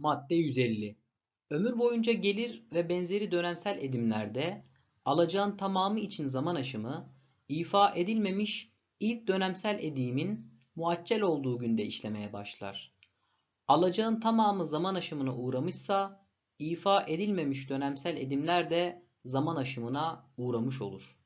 Madde 150. Ömür boyunca gelir ve benzeri dönemsel edimlerde alacağın tamamı için zaman aşımı ifa edilmemiş ilk dönemsel edimin muaccel olduğu günde işlemeye başlar. Alacağın tamamı zaman aşımına uğramışsa ifa edilmemiş dönemsel edimler de zaman aşımına uğramış olur.